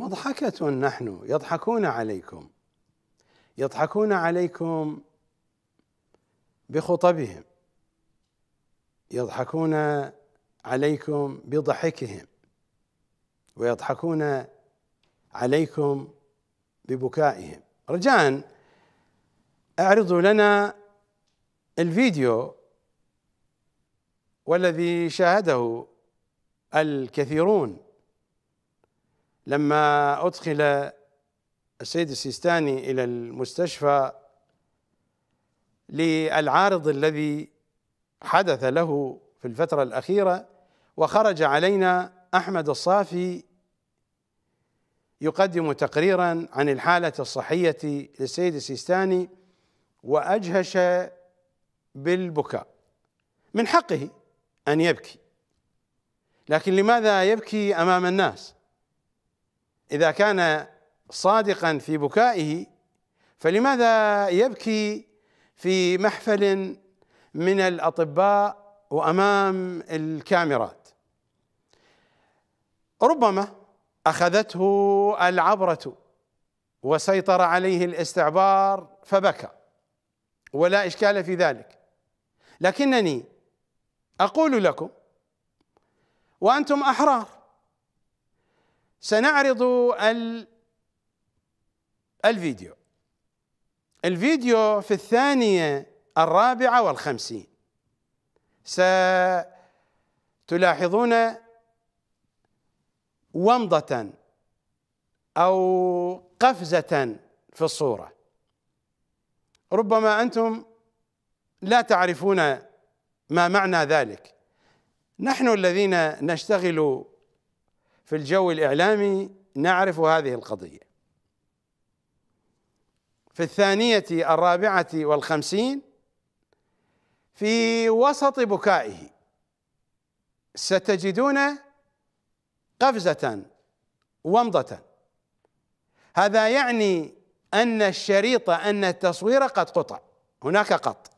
مضحكة نحن يضحكون عليكم يضحكون عليكم بخطبهم يضحكون عليكم بضحكهم ويضحكون عليكم ببكائهم رجاء اعرضوا لنا الفيديو والذي شاهده الكثيرون لما أدخل السيد السيستاني إلى المستشفى للعارض الذي حدث له في الفترة الأخيرة وخرج علينا أحمد الصافي يقدم تقريرا عن الحالة الصحية للسيد السيستاني وأجهش بالبكاء من حقه أن يبكي لكن لماذا يبكي أمام الناس؟ اذا كان صادقا في بكائه فلماذا يبكي في محفل من الاطباء وامام الكاميرات ربما اخذته العبره وسيطر عليه الاستعبار فبكى ولا اشكال في ذلك لكنني اقول لكم وانتم احرار سنعرض الفيديو الفيديو في الثانية الرابعة والخمسين ستلاحظون ومضة أو قفزة في الصورة ربما أنتم لا تعرفون ما معنى ذلك نحن الذين نشتغل في الجو الإعلامي نعرف هذه القضية في الثانية الرابعة والخمسين في وسط بكائه ستجدون قفزة ومضة هذا يعني أن الشريط أن التصوير قد قطع هناك قط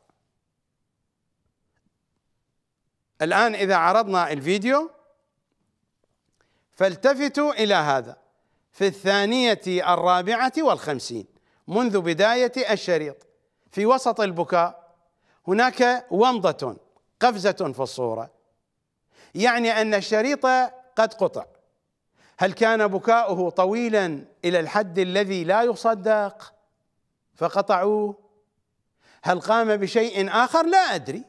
الآن إذا عرضنا الفيديو فالتفتوا إلى هذا في الثانية الرابعة والخمسين منذ بداية الشريط في وسط البكاء هناك ومضة قفزة في الصورة يعني أن الشريط قد قطع هل كان بكاؤه طويلا إلى الحد الذي لا يصدق فقطعوه هل قام بشيء آخر لا أدري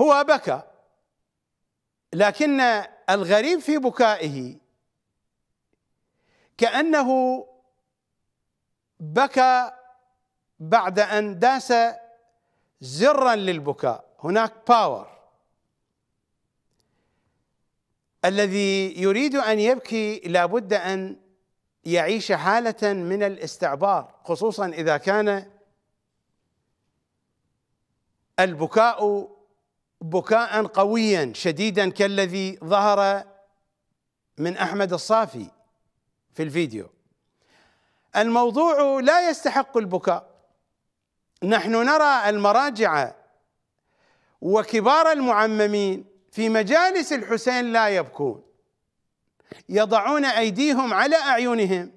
هو بكى لكن الغريب في بكائه كأنه بكى بعد أن داس زرا للبكاء هناك باور الذي يريد أن يبكي لابد أن يعيش حالة من الاستعبار خصوصا إذا كان البكاء بكاء قويا شديدا كالذي ظهر من احمد الصافي في الفيديو الموضوع لا يستحق البكاء نحن نرى المراجع وكبار المعممين في مجالس الحسين لا يبكون يضعون ايديهم على اعينهم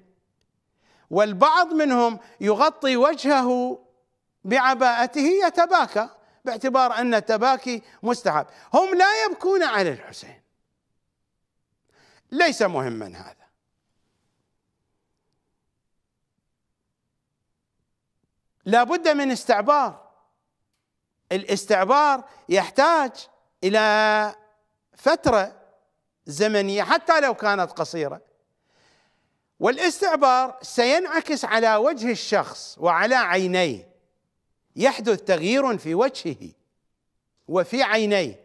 والبعض منهم يغطي وجهه بعباءته يتباكى باعتبار أن التباكي مستحب هم لا يبكون على الحسين ليس مهما هذا لا بد من استعبار الاستعبار يحتاج إلى فترة زمنية حتى لو كانت قصيرة والاستعبار سينعكس على وجه الشخص وعلى عينيه يحدث تغيير في وجهه وفي عينيه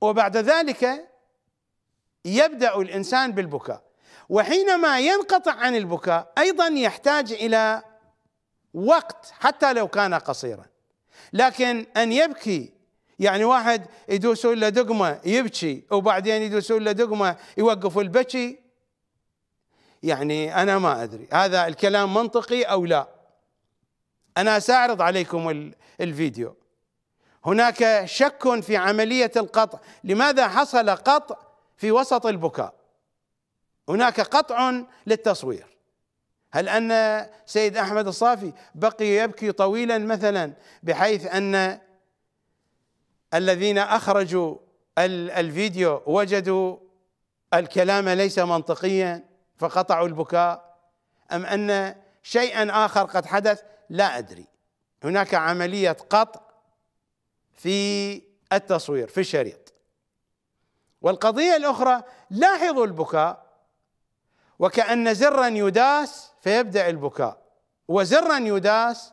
وبعد ذلك يبدا الانسان بالبكاء وحينما ينقطع عن البكاء ايضا يحتاج الى وقت حتى لو كان قصيرا لكن ان يبكي يعني واحد يدوسوا له دقمه يبكي وبعدين يدوسوا له دقمه يوقف البكي يعني انا ما ادري هذا الكلام منطقي او لا انا ساعرض عليكم الفيديو هناك شك في عمليه القطع لماذا حصل قطع في وسط البكاء هناك قطع للتصوير هل ان سيد احمد الصافي بقي يبكي طويلا مثلا بحيث ان الذين اخرجوا الفيديو وجدوا الكلام ليس منطقيا فقطعوا البكاء ام ان شيئا اخر قد حدث لا أدري هناك عملية قطع في التصوير في الشريط والقضية الأخرى لاحظوا البكاء وكأن زرا يداس فيبدأ البكاء وزرا يداس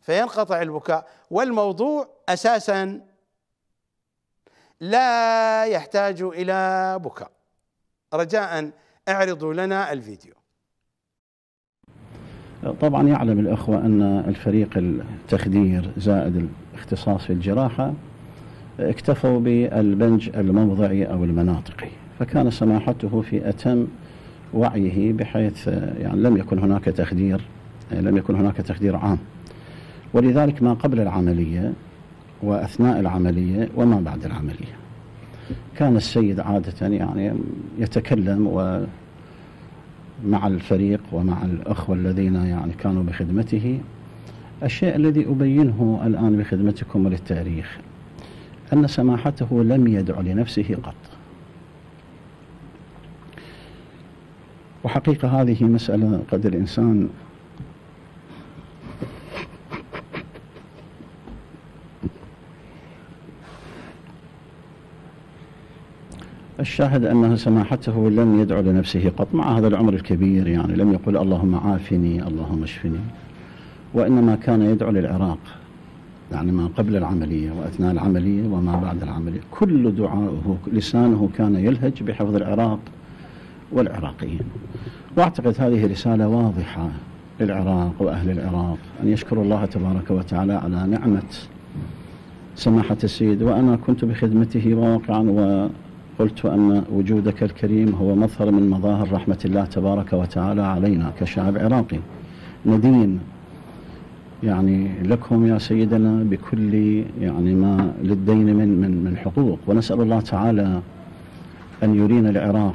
فينقطع البكاء والموضوع أساسا لا يحتاج إلى بكاء رجاء اعرضوا لنا الفيديو طبعا يعلم الأخوة أن الفريق التخدير زائد الاختصاص في الجراحة اكتفوا بالبنج الموضعي أو المناطقي فكان سماحته في أتم وعيه بحيث يعني لم يكن هناك تخدير لم يكن هناك تخدير عام ولذلك ما قبل العملية وأثناء العملية وما بعد العملية كان السيد عادة يعني يتكلم و مع الفريق ومع الأخوة الذين يعني كانوا بخدمته الشيء الذي أبينه الآن بخدمتكم وللتاريخ أن سماحته لم يدع لنفسه قط وحقيقة هذه مسألة قد الإنسان الشاهد أنه سماحته لم يدعو لنفسه قط مع هذا العمر الكبير يعني لم يقل اللهم عافني اللهم اشفني وإنما كان يدعو للعراق يعني ما قبل العملية وأثناء العملية وما بعد العملية كل دعائه لسانه كان يلهج بحفظ العراق والعراقيين وأعتقد هذه رسالة واضحة للعراق وأهل العراق أن يشكروا الله تبارك وتعالى على نعمة سماحة السيد وأنا كنت بخدمته واقعا و قلت أن وجودك الكريم هو مظهر من مظاهر رحمة الله تبارك وتعالى علينا كشعب عراقي ندين يعني لكم يا سيدنا بكل يعني ما للدين من من من حقوق ونسأل الله تعالى أن يرينا العراق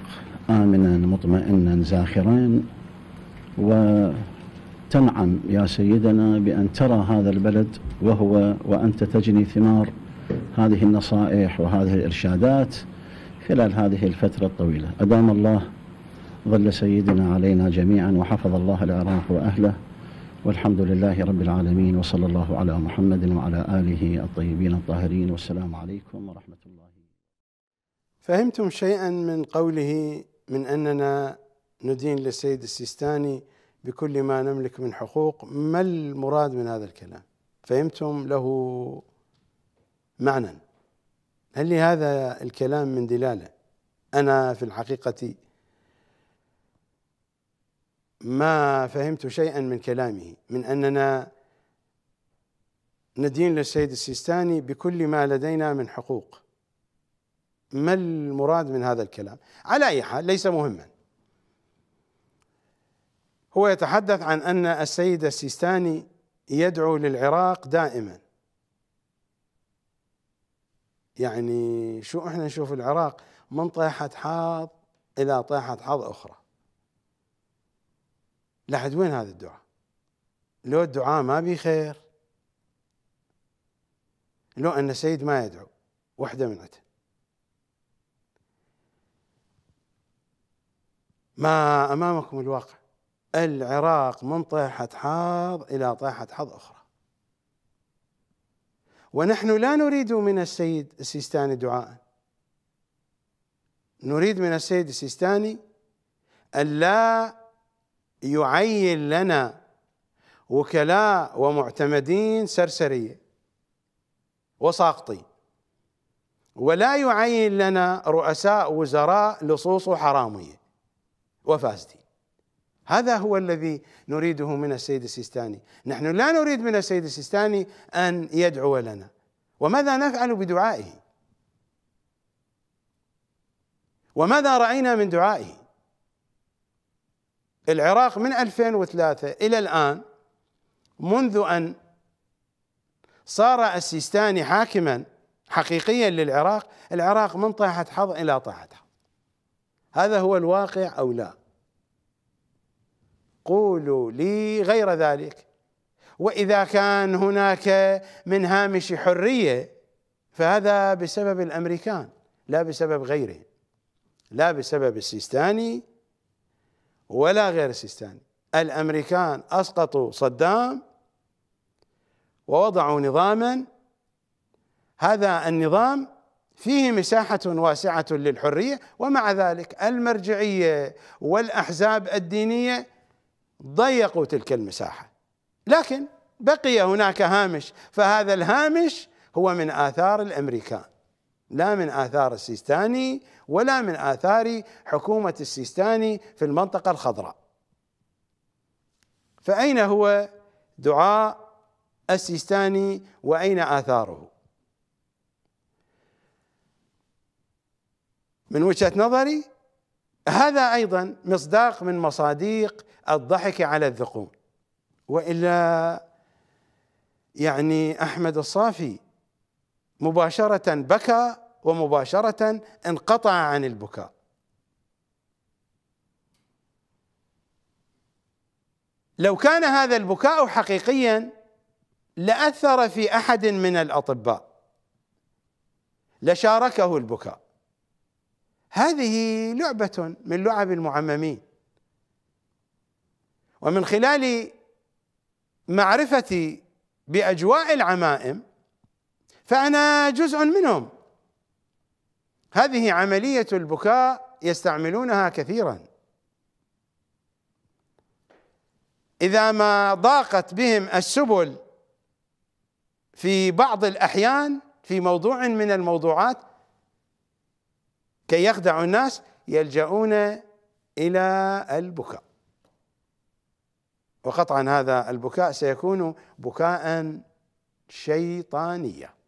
آمنا مطمئنا زاخرا وتنعم يا سيدنا بأن ترى هذا البلد وهو وأنت تجني ثمار هذه النصائح وهذه الإرشادات خلال هذه الفترة الطويلة أدام الله ظل سيدنا علينا جميعا وحفظ الله العراق وأهله والحمد لله رب العالمين وصلى الله على محمد وعلى آله الطيبين الطاهرين والسلام عليكم ورحمة الله فهمتم شيئا من قوله من أننا ندين للسيد السيستاني بكل ما نملك من حقوق ما المراد من هذا الكلام فهمتم له معنى هل لهذا الكلام من دلاله انا في الحقيقه ما فهمت شيئا من كلامه من اننا ندين للسيد السيستاني بكل ما لدينا من حقوق ما المراد من هذا الكلام على اي حال ليس مهما هو يتحدث عن ان السيد السيستاني يدعو للعراق دائما يعني شو احنا نشوف العراق من طيحة حاض إلى طيحة حظ أخرى لحد وين هذا الدعاء لو الدعاء ما بي خير لو أن السيد ما يدعو وحدة من عته ما أمامكم الواقع العراق من طيحة حاض إلى طيحة حظ أخرى ونحن لا نريد من السيد السيستاني دعاء نريد من السيد السيستاني ألا يعين لنا وكلاء ومعتمدين سرسرية وساقطي ولا يعين لنا رؤساء وزراء لصوص حرامية وفاسدين هذا هو الذي نريده من السيد السيستاني نحن لا نريد من السيد السيستاني أن يدعو لنا وماذا نفعل بدعائه وماذا رأينا من دعائه العراق من 2003 إلى الآن منذ أن صار السيستاني حاكما حقيقيا للعراق العراق من طاحت حظ إلى طاحت حظ هذا هو الواقع أو لا قولوا لي غير ذلك واذا كان هناك من هامش حريه فهذا بسبب الامريكان لا بسبب غيرهم لا بسبب السيستاني ولا غير السيستاني الامريكان اسقطوا صدام ووضعوا نظاما هذا النظام فيه مساحة واسعة للحرية ومع ذلك المرجعية والأحزاب الدينية ضيقوا تلك المساحه لكن بقي هناك هامش فهذا الهامش هو من اثار الامريكان لا من اثار السيستاني ولا من اثار حكومه السيستاني في المنطقه الخضراء فاين هو دعاء السيستاني واين اثاره من وجهه نظري هذا ايضا مصداق من مصاديق الضحك على الذقون والا يعني احمد الصافي مباشره بكى ومباشره انقطع عن البكاء لو كان هذا البكاء حقيقيا لاثر في احد من الاطباء لشاركه البكاء هذه لعبة من لعب المعممين ومن خلال معرفتي بأجواء العمائم فأنا جزء منهم هذه عملية البكاء يستعملونها كثيرا إذا ما ضاقت بهم السبل في بعض الأحيان في موضوع من الموضوعات كي يخدعوا الناس يلجؤون إلى البكاء وقطعا هذا البكاء سيكون بكاء شيطانيا